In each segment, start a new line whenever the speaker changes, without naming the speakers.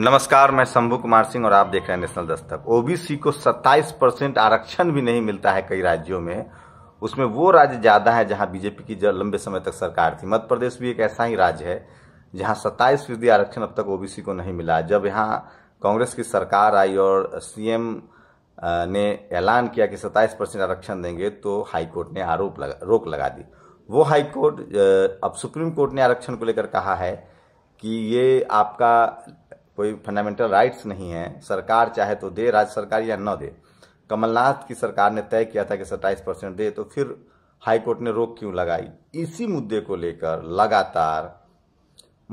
नमस्कार मैं शंभू कुमार सिंह और आप देख रहे हैं नेशनल दस्तक ओबीसी को 27 परसेंट आरक्षण भी नहीं मिलता है कई राज्यों में उसमें वो राज्य ज़्यादा है जहां बीजेपी की लंबे समय तक सरकार थी मध्य प्रदेश भी एक ऐसा ही राज्य है जहां 27 फीसदी आरक्षण अब तक ओबीसी को नहीं मिला जब यहाँ कांग्रेस की सरकार आई और सीएम ने ऐलान किया कि सत्ताईस परसेंट आरक्षण देंगे तो हाईकोर्ट ने आरोप लगा रोक लगा दी वो हाईकोर्ट अब सुप्रीम कोर्ट ने आरक्षण को लेकर कहा है कि ये आपका कोई फंडामेंटल राइट्स नहीं है सरकार चाहे तो दे राज्य सरकार या न दे कमलनाथ की सरकार ने तय किया था कि सत्ताईस परसेंट दे तो फिर हाईकोर्ट ने रोक क्यों लगाई इसी मुद्दे को लेकर लगातार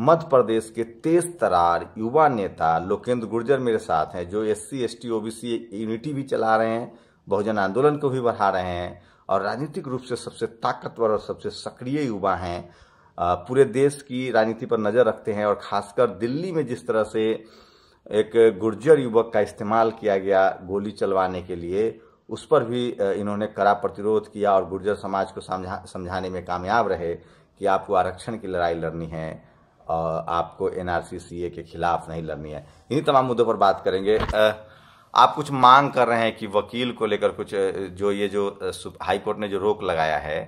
मध्य प्रदेश के तेज तरार युवा नेता लोकेंद्र गुर्जर मेरे साथ हैं जो S C S T O B C unity भी चला रहे हैं बहुजन आंदोलन को भी बढ़ा रहे हैं और राजनीतिक रूप से सबसे ताकतवर और सबसे सक्रिय युवा हैं पूरे देश की राजनीति पर नज़र रखते हैं और खासकर दिल्ली में जिस तरह से एक गुर्जर युवक का इस्तेमाल किया गया गोली चलवाने के लिए उस पर भी इन्होंने कड़ा प्रतिरोध किया और गुर्जर समाज को समझा समझाने में कामयाब रहे कि आपको आरक्षण की लड़ाई लड़नी है और आपको एन आर के खिलाफ नहीं लड़नी है इन्हीं तमाम मुद्दों पर बात करेंगे आप कुछ मांग कर रहे हैं कि वकील को लेकर कुछ जो ये जो हाईकोर्ट ने जो रोक लगाया है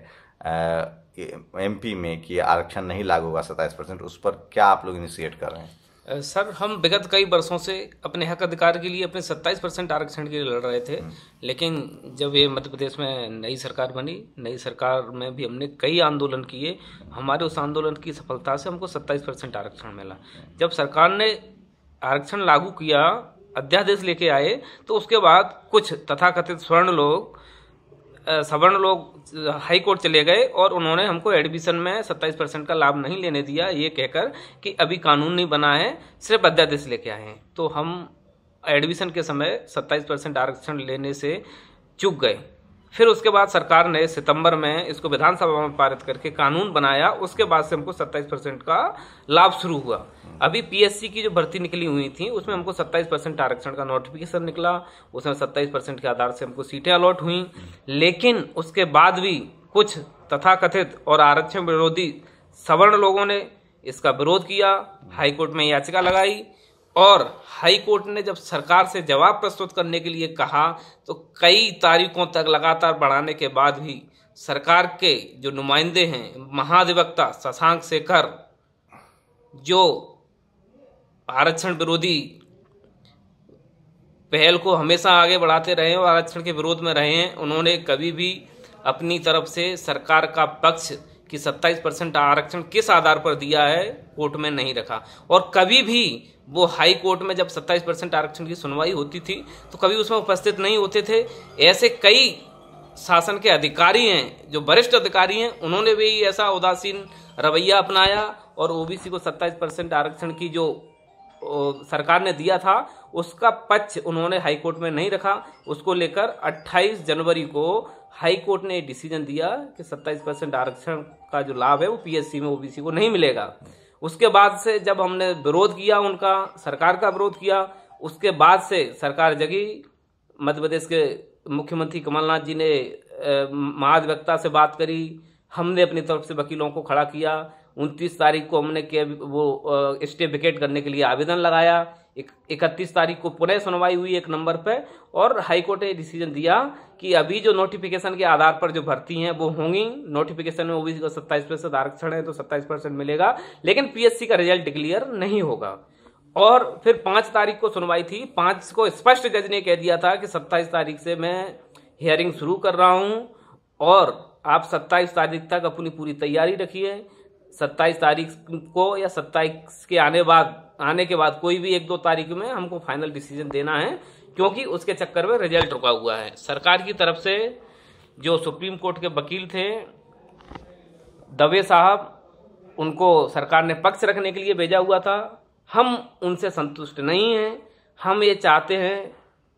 एमपी में कि आरक्षण नहीं लागू होगा सत्ताईस परसेंट उस पर क्या आप लोग इनिशिएट कर रहे
हैं सर हम विगत कई वर्षों से अपने हक अधिकार के लिए अपने 27 परसेंट आरक्षण के लिए लड़ रहे थे हम्म। लेकिन जब ये मध्य प्रदेश में नई सरकार बनी नई सरकार में भी हमने कई आंदोलन किए हमारे उस आंदोलन की सफलता से हमको 27 परसेंट आरक्षण मिला जब सरकार ने आरक्षण लागू किया अध्यादेश लेके आए तो उसके बाद कुछ तथाकथित स्वर्ण लोग सवर्ण लोग हाई कोर्ट चले गए और उन्होंने हमको एडमिशन में 27 परसेंट का लाभ नहीं लेने दिया ये कहकर कि अभी कानून नहीं बना है सिर्फ अध्यादेश लेके आए हैं तो हम एडमिशन के समय 27 परसेंट आरक्षण लेने से चुक गए फिर उसके बाद सरकार ने सितंबर में इसको विधानसभा में पारित करके कानून बनाया उसके बाद से हमको 27 परसेंट का लाभ शुरू हुआ अभी पीएससी की जो भर्ती निकली हुई थी उसमें हमको 27 परसेंट आरक्षण का नोटिफिकेशन निकला उसमें 27 परसेंट के आधार से हमको सीटें अलॉट हुई लेकिन उसके बाद भी कुछ तथाकथित और आरक्षण विरोधी सवर्ण लोगों ने इसका विरोध किया हाईकोर्ट में याचिका लगाई और हाईकोर्ट ने जब सरकार से जवाब प्रस्तुत करने के लिए कहा तो कई तारीखों तक लगातार बढ़ाने के बाद भी सरकार के जो नुमाइंदे हैं महाधिवक्ता शशांक शेखर जो आरक्षण विरोधी पहल को हमेशा आगे बढ़ाते रहे और आरक्षण के विरोध में रहे हैं उन्होंने कभी भी अपनी तरफ से सरकार का पक्ष कि 27 परसेंट आरक्षण किस आधार पर दिया है कोर्ट में नहीं रखा और कभी भी वो हाई कोर्ट में जब 27 परसेंट आरक्षण की सुनवाई होती थी तो कभी उसमें उपस्थित नहीं होते थे ऐसे कई शासन के अधिकारी हैं जो वरिष्ठ अधिकारी हैं उन्होंने भी ऐसा उदासीन रवैया अपनाया और ओबीसी को 27 परसेंट आरक्षण की जो सरकार ने दिया था उसका पक्ष उन्होंने हाईकोर्ट में नहीं रखा उसको लेकर 28 जनवरी को हाईकोर्ट ने डिसीजन दिया कि 27 परसेंट आरक्षण का जो लाभ है वो पीएससी में ओबीसी को नहीं मिलेगा उसके बाद से जब हमने विरोध किया उनका सरकार का विरोध किया उसके बाद से सरकार जगी मध्य प्रदेश के मुख्यमंत्री कमलनाथ जी ने महाधिवक्ता से बात करी हमने अपनी तरफ से वकीलों को खड़ा किया उनतीस तारीख को हमने के वो स्टे वेकेट करने के लिए आवेदन लगाया इकतीस तारीख को पुनः सुनवाई हुई एक नंबर पर और हाईकोर्ट ने डिसीजन दिया कि अभी जो नोटिफिकेशन के आधार पर जो भर्ती हैं वो होंगी नोटिफिकेशन में वो भी सत्ताईस परसेंट आरक्षण है तो सत्ताईस परसेंट मिलेगा लेकिन पीएससी का रिजल्ट डिक्लियर नहीं होगा और फिर पाँच तारीख को सुनवाई थी पाँच को स्पष्ट जज ने कह दिया था कि सत्ताईस तारीख से मैं हियरिंग शुरू कर रहा हूँ और आप सत्ताईस तारीख तक अपनी पूरी तैयारी रखिए सत्ताईस तारीख को या सत्ताईस के आने बाद आने के बाद कोई भी एक दो तारीख में हमको फाइनल डिसीजन देना है क्योंकि उसके चक्कर में रिजल्ट रुका हुआ है सरकार की तरफ से जो सुप्रीम कोर्ट के वकील थे दवे साहब उनको सरकार ने पक्ष रखने के लिए भेजा हुआ था हम उनसे संतुष्ट नहीं हैं हम ये चाहते हैं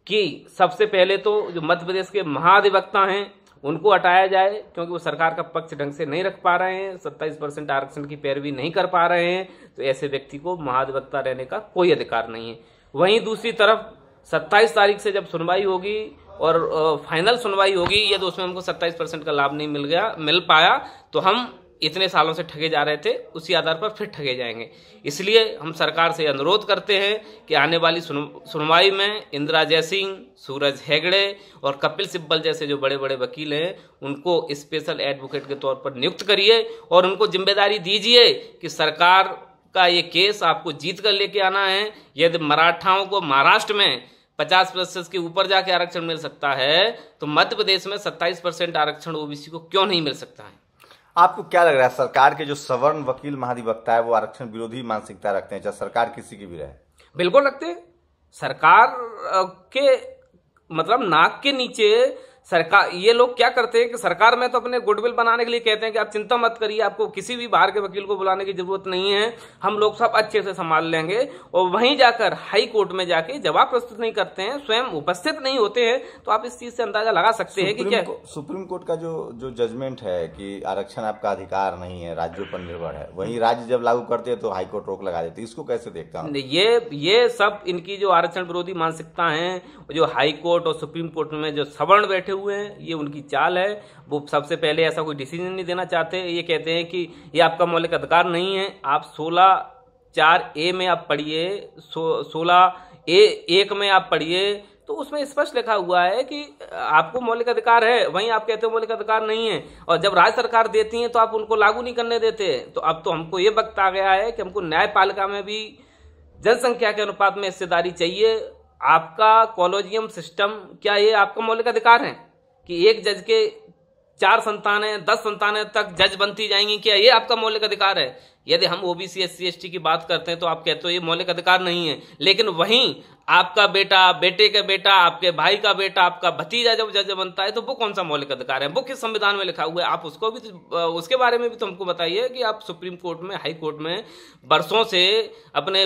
कि सबसे पहले तो जो मध्य प्रदेश के महाधिवक्ता हैं उनको हटाया जाए क्योंकि वो सरकार का पक्ष ढंग से नहीं रख पा रहे हैं सत्ताईस परसेंट आरक्षण की पैरवी नहीं कर पा रहे हैं तो ऐसे व्यक्ति को महाधिवक्ता रहने का कोई अधिकार नहीं है वहीं दूसरी तरफ सत्ताईस तारीख से जब सुनवाई होगी और फाइनल सुनवाई होगी यदि तो उसमें हमको सत्ताईस परसेंट का लाभ नहीं मिल गया मिल पाया तो हम इतने सालों से ठगे जा रहे थे उसी आधार पर फिर ठगे जाएंगे इसलिए हम सरकार से अनुरोध करते हैं कि आने वाली सुनवाई में इंदिरा जयसिंह सूरज हेगड़े और कपिल सिब्बल जैसे जो बड़े बड़े वकील हैं उनको स्पेशल एडवोकेट के तौर पर नियुक्त करिए और उनको जिम्मेदारी दीजिए कि सरकार का ये केस आपको जीत कर लेके आना है यदि मराठाओं को महाराष्ट्र में पचास प्रतिशत के ऊपर जाके आरक्षण मिल सकता है तो मध्य प्रदेश में सत्ताईस परसेंट आरक्षण ओबीसी को क्यों नहीं मिल सकता है
आपको क्या लग रहा है सरकार के जो सवर्ण वकील महाधिवक्ता है वो
आरक्षण विरोधी मानसिकता रखते हैं चाहे सरकार किसी की भी रहे बिल्कुल रखते हैं सरकार के मतलब नाक के नीचे सरकार ये लोग क्या करते हैं कि सरकार में तो अपने गुडविल बनाने के लिए कहते हैं कि आप चिंता मत करिए आपको किसी भी बाहर के वकील को बुलाने की जरूरत नहीं है हम लोग सब अच्छे से संभाल लेंगे और वहीं जाकर हाई कोर्ट में जाके जवाब प्रस्तुत नहीं करते हैं स्वयं उपस्थित नहीं होते हैं तो आप इस चीज से अंदाजा लगा सकते हैं कि क्या
सुप्रीम कोर्ट का जो जो जजमेंट है कि आरक्षण आपका अधिकार नहीं है राज्यों पर निर्भर है वही राज्य जब लागू करते हैं तो हाईकोर्ट रोक लगा देती है इसको कैसे देखता हूँ
ये ये सब इनकी जो आरक्षण विरोधी मानसिकता है जो हाईकोर्ट और सुप्रीम कोर्ट में जो सवर्ण बैठे बैठे हुए हैं ये उनकी चाल है वो सबसे पहले ऐसा कोई डिसीजन नहीं देना चाहते ये कहते हैं कि ये आपका मौलिक अधिकार नहीं है आप सोलह चार ए में आप पढ़िए सो, सोलह ए एक में आप पढ़िए तो उसमें स्पष्ट लिखा हुआ है कि आपको मौलिक अधिकार है वहीं आप कहते हो मौलिक अधिकार नहीं है और जब राज्य सरकार देती है तो आप उनको लागू नहीं करने देते तो अब तो हमको ये वक्त आ गया है कि हमको न्यायपालिका में भी जनसंख्या के अनुपात में हिस्सेदारी चाहिए आपका कॉलोजियम सिस्टम क्या ये आपका मौलिक अधिकार है कि एक जज के चार है दस संतान तक जज बनती जाएंगी क्या ये आपका मौलिक अधिकार है यदि हम ओबीसी एस सी की बात करते हैं तो आप कहते हो ये मौलिक अधिकार नहीं है लेकिन वहीं आपका बेटा बेटे का बेटा आपके भाई का बेटा आपका भतीजा जब जज बनता है तो वो कौन सा मौलिक अधिकार है वो किस संविधान में लिखा हुआ है आप उसको भी उसके बारे में भी तो हमको बताइए कि आप सुप्रीम कोर्ट में हाई कोर्ट में बरसों से अपने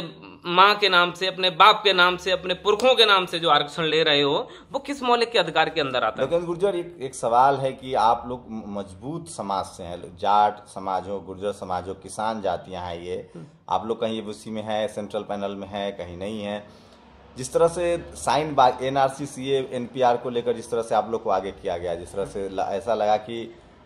माँ के नाम से अपने बाप के नाम से अपने पुरखों के नाम से जो आरक्षण ले रहे हो वो किस मौलिक के अधिकार के अंदर आता है
गुर्जर एक, एक सवाल है कि आप लोग मजबूत समाज से हैं जाट समाज हो गुर्जर समाज हो किसान जातियाँ हैं ये हम्म। आप लोग कहीं उसी में है सेंट्रल पैनल में है कहीं नहीं है जिस तरह से साइन N R C C N P R को लेकर जिस तरह से आप लोग को आगे किया गया जिस तरह से ऐसा लगा कि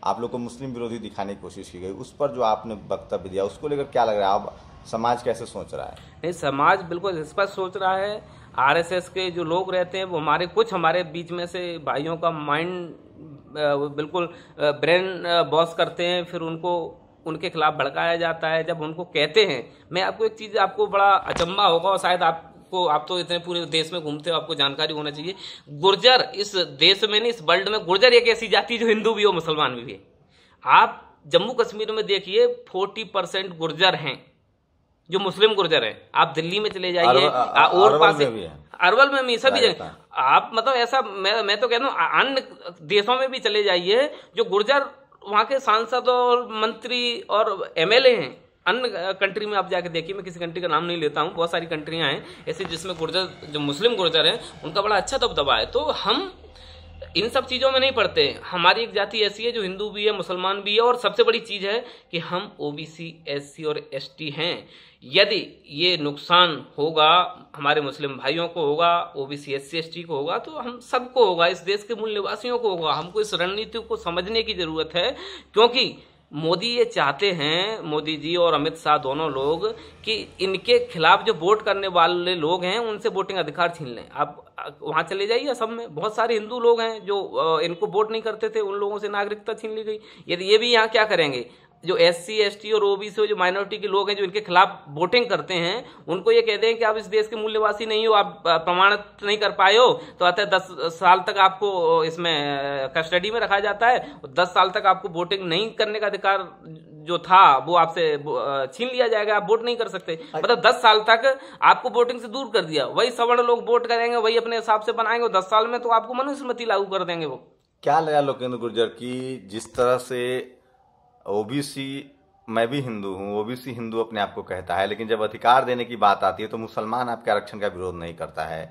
आप लोग को मुस्लिम विरोधी दिखाने की कोशिश की गई उस पर जो आपने वक्तव्य दिया उसको लेकर क्या लग रहा है आप समाज कैसे सोच रहा है
नहीं समाज बिल्कुल स्पष्ट सोच रहा है आरएसएस के जो लोग रहते हैं वो हमारे कुछ हमारे बीच में से भाइयों का माइंड बिल्कुल ब्रेन बॉस करते हैं फिर उनको उनके खिलाफ भड़काया जाता है जब उनको कहते हैं मैं आपको एक चीज़ आपको बड़ा अचंबा होगा और शायद आप आपको आप तो इतने पूरे देश में घूमते हो आपको जानकारी होना चाहिए गुर्जर इस देश में नहीं इस वर्ल्ड में गुर्जर एक ऐसी जाति है जो हिंदू भी हो मुसलमान भी है आप जम्मू कश्मीर में देखिए फोर्टी परसेंट गुर्जर हैं जो मुस्लिम गुर्जर हैं आप दिल्ली में चले जाइए और पास अरवल में भी सभी जगह आप मतलब ऐसा मैं मैं तो कहता हूँ अन्य देशों में भी चले जाइए जो गुर्जर वहाँ के सांसद और मंत्री और एमएलए हैं अन्य कंट्री में आप जाके देखिए मैं किसी कंट्री का नाम नहीं लेता हूँ बहुत सारी कंट्रियाँ हैं ऐसी जिसमें गुर्जर जो मुस्लिम गुर्जर हैं उनका बड़ा अच्छा दबदबा है तो हम इन सब चीज़ों में नहीं पढ़ते हमारी एक जाति ऐसी है जो हिंदू भी है मुसलमान भी है और सबसे बड़ी चीज़ है कि हम ओ बी सी एस सी और एस टी हैं यदि ये नुकसान होगा हमारे मुस्लिम भाइयों को होगा O B C S C S T को होगा तो हम सबको होगा इस देश के मूल निवासियों को होगा हमको इस रणनीति को समझने की ज़रूरत है क्योंकि मोदी ये चाहते हैं मोदी जी और अमित शाह दोनों लोग कि इनके खिलाफ जो वोट करने वाले लोग हैं उनसे वोटिंग अधिकार छीन लें आप वहाँ चले जाइए असम में बहुत सारे हिंदू लोग हैं जो इनको वोट नहीं करते थे उन लोगों से नागरिकता छीन ली गई यदि ये भी यहाँ क्या करेंगे जो एस सी एस टी और ओबीसी जो माइनॉरिटी के लोग हैं जो इनके खिलाफ वोटिंग करते हैं उनको ये कहते हैं कि आप इस देश के मूल्यवासी नहीं हो आप प्रमाणित नहीं कर पाए हो तो अतः दस साल तक आपको इसमें कस्टडी में रखा जाता है दस साल तक आपको वोटिंग नहीं करने का अधिकार जो था वो आपसे छीन लिया जाएगा आप वोट नहीं कर सकते मतलब दस साल तक आपको वोटिंग से दूर कर दिया वही सवर्ण लोग वोट करेंगे वही अपने हिसाब से बनाएंगे दस साल में तो आपको मनुस्मृति लागू कर देंगे वो
क्या लगा लोकेंद्र गुर्जर की जिस तरह से ओबीसी मैं भी हिंदू हूँ ओबीसी हिंदू अपने आप को कहता है लेकिन जब अधिकार देने की बात आती है तो मुसलमान आपके आरक्षण का विरोध नहीं करता है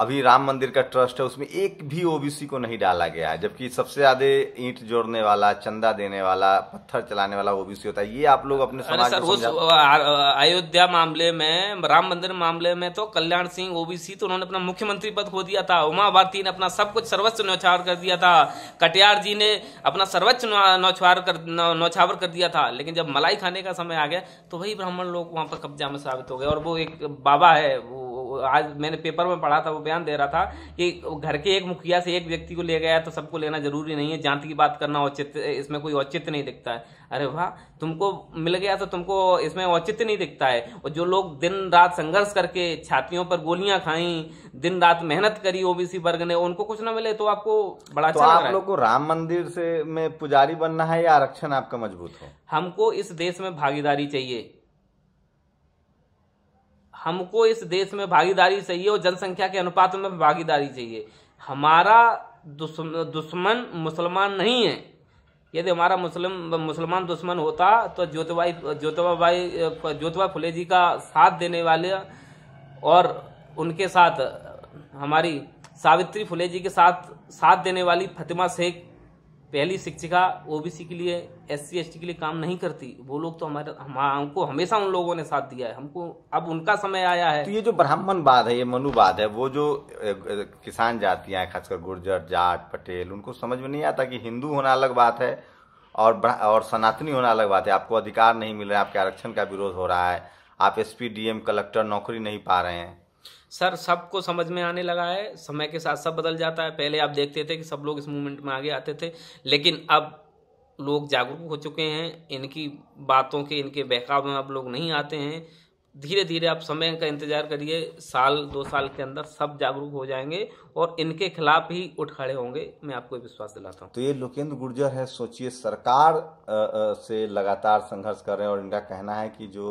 अभी राम मंदिर का ट्रस्ट है उसमें एक भी ओबीसी को नहीं डाला गया है जबकि सबसे ज्यादा ईंट जोड़ने वाला चंदा देने वाला पत्थर चलाने वाला ओबीसी होता है ये आप लोग अपने समाज को
अयोध्या मामले में राम मंदिर मामले में तो कल्याण सिंह ओबीसी तो उन्होंने अपना मुख्यमंत्री पद खो दिया था उमा भारती ने अपना सब कुछ सर्वोच्च नौछावर कर दिया था कटियार जी ने अपना सर्वोच्च नौछावर कर नौछावर कर दिया था लेकिन जब मलाई खाने का समय आ गया तो वही ब्राह्मण लोग वहां पर कब्जा में साबित हो गए और वो एक बाबा है वो आज मैंने पेपर में पढ़ा था वो बयान दे रहा था कि घर के एक मुखिया से एक व्यक्ति को ले गया तो सबको लेना जरूरी नहीं है जांच की बात करना औचित्य इसमें कोई औचित्य नहीं दिखता है अरे वाह तुमको मिल गया तो तुमको इसमें औचित्य नहीं दिखता है और जो लोग दिन रात संघर्ष करके छातियों पर गोलियां खाई दिन रात मेहनत करी ओबीसी वर्ग ने उनको कुछ ना मिले तो आपको बड़ा तो अच्छा आप लोग
को राम मंदिर से में पुजारी बनना है या आरक्षण आपका मजबूत हो
हमको इस देश में भागीदारी चाहिए हमको इस देश में भागीदारी चाहिए और जनसंख्या के अनुपात में भागीदारी चाहिए हमारा दुश्मन मुसलमान नहीं है यदि हमारा मुस्लिम मुसलमान दुश्मन होता तो ज्योतिबाई ज्योतिबा भाई ज्योतिबा फुले जी का साथ देने वाले और उनके साथ हमारी सावित्री फुले जी के साथ साथ देने वाली फतिमा शेख पहली शिक्षिका ओबीसी के लिए एस सी के लिए काम नहीं करती वो लोग तो हमारे हम, हमको हमेशा उन लोगों ने साथ दिया है हमको अब उनका समय आया है तो ये
जो ब्राह्मणवाद है ये मनुवाद है वो जो किसान जातियाँ हैं खासकर गुर्जर जाट पटेल उनको समझ में नहीं आता कि हिंदू होना अलग बात है और और सनातनी होना अलग बात है आपको अधिकार नहीं मिल रहा है आपके आरक्षण का विरोध हो रहा है आप एस कलेक्टर नौकरी नहीं पा रहे हैं
सर सबको समझ में आने लगा है समय के साथ सब बदल जाता है पहले आप देखते थे कि सब लोग इस मूवमेंट में आगे आते थे लेकिन अब लोग जागरूक हो चुके हैं इनकी बातों के इनके बहकाव में अब लोग नहीं आते हैं धीरे धीरे आप समय का इंतजार करिए साल दो साल के अंदर सब जागरूक हो जाएंगे और इनके खिलाफ ही उठ खड़े होंगे मैं आपको विश्वास दिलाता हूँ
तो ये लोकेंद्र गुर्जर है सोचिए सरकार आ, आ, से लगातार संघर्ष कर रहे हैं और इनका कहना है कि जो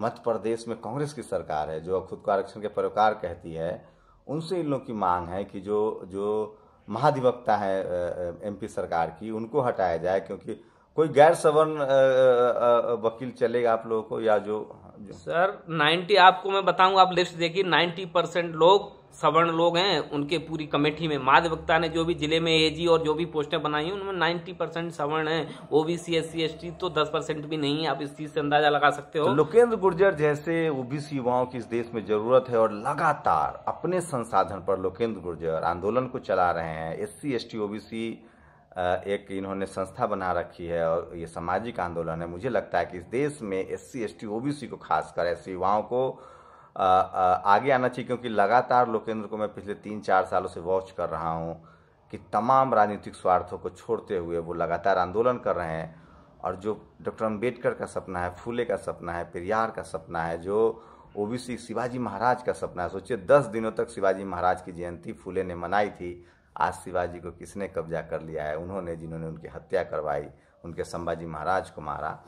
मध्य प्रदेश में कांग्रेस की सरकार है जो खुद को आरक्षण के परोकार कहती है उनसे इन लोगों की मांग है कि जो जो महाधिवक्ता है एमपी सरकार की उनको हटाया जाए क्योंकि कोई गैर सवर्ण वकील चलेगा आप लोगों को या जो, जो
सर 90 आपको मैं बताऊंगा आप लिस्ट देखिए 90 परसेंट लोग सवर्ण लोग हैं उनके पूरी कमेटी में माध ने जो भी जिले में एजी और जो भी पोस्टें बनाई हैं उनमें नाइन्टी परसेंट सवर्ण है OBC S S C S टी तो दस परसेंट भी नहीं है आप इस चीज से अंदाजा लगा सकते हो तो
लोकेंद्र गुर्जर जैसे ओबीसी युवाओं की इस देश में जरूरत है और लगातार अपने संसाधन पर लोकेंद्र गुर्जर आंदोलन को चला रहे हैं S C S T OBC एक इन्होंने संस्था बना रखी है और ये सामाजिक आंदोलन है मुझे लगता है कि इस देश में S C S T OBC को खासकर ऐसे युवाओं को आगे आना चाहिए क्योंकि लगातार लोकेंद्र को मैं पिछले तीन चार सालों से वॉच कर रहा हूँ कि तमाम राजनीतिक स्वार्थों को छोड़ते हुए वो लगातार आंदोलन कर रहे हैं और जो डॉक्टर अम्बेडकर का सपना है फूले का सपना है पेरियार का सपना है जो ओबीसी शिवाजी महाराज का सपना है सोचिए दस दिनों तक शिवाजी महाराज की जयंती फूले ने मनाई थी आज शिवाजी को किसने कब्जा कर लिया है उन्होंने जिन्होंने उनकी हत्या करवाई उनके संभाजी महाराज को मारा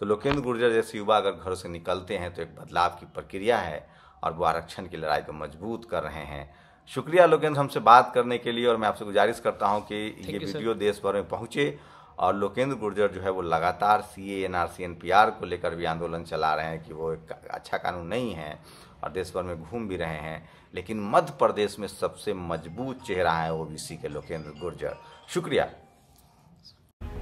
तो लोकेंद्र गुर्जर जैसे युवा अगर घरों से निकलते हैं तो एक बदलाव की प्रक्रिया है और वो आरक्षण की लड़ाई को मजबूत कर रहे हैं शुक्रिया लोकेंद्र हमसे बात करने के लिए और मैं आपसे गुजारिश करता हूँ कि ये वीडियो देश भर में पहुँचे और लोकेंद्र गुर्जर जो है वो लगातार C N R C N P R को लेकर भी आंदोलन चला रहे हैं कि वो एक अच्छा कानून नहीं है और देश भर में घूम भी रहे हैं लेकिन मध्य प्रदेश में सबसे मजबूत चेहरा है सी के लोकेंद्र गुर्जर शुक्रिया